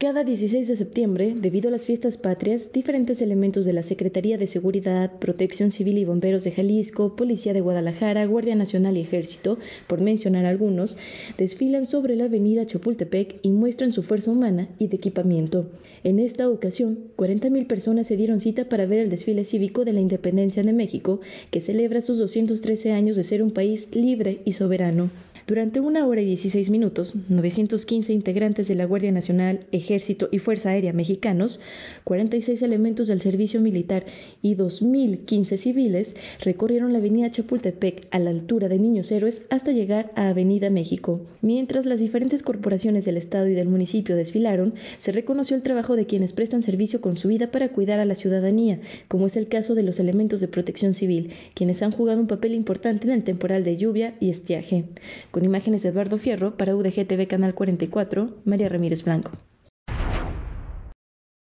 Cada 16 de septiembre, debido a las fiestas patrias, diferentes elementos de la Secretaría de Seguridad, Protección Civil y Bomberos de Jalisco, Policía de Guadalajara, Guardia Nacional y Ejército, por mencionar algunos, desfilan sobre la avenida Chapultepec y muestran su fuerza humana y de equipamiento. En esta ocasión, 40.000 personas se dieron cita para ver el desfile cívico de la independencia de México, que celebra sus 213 años de ser un país libre y soberano. Durante una hora y 16 minutos, 915 integrantes de la Guardia Nacional, Ejército y Fuerza Aérea mexicanos, 46 elementos del servicio militar y 2.015 civiles recorrieron la avenida Chapultepec a la altura de Niños Héroes hasta llegar a Avenida México. Mientras las diferentes corporaciones del Estado y del municipio desfilaron, se reconoció el trabajo de quienes prestan servicio con su vida para cuidar a la ciudadanía, como es el caso de los elementos de protección civil, quienes han jugado un papel importante en el temporal de lluvia y estiaje. Con imágenes de Eduardo Fierro para UDG TV Canal 44, María Ramírez Blanco.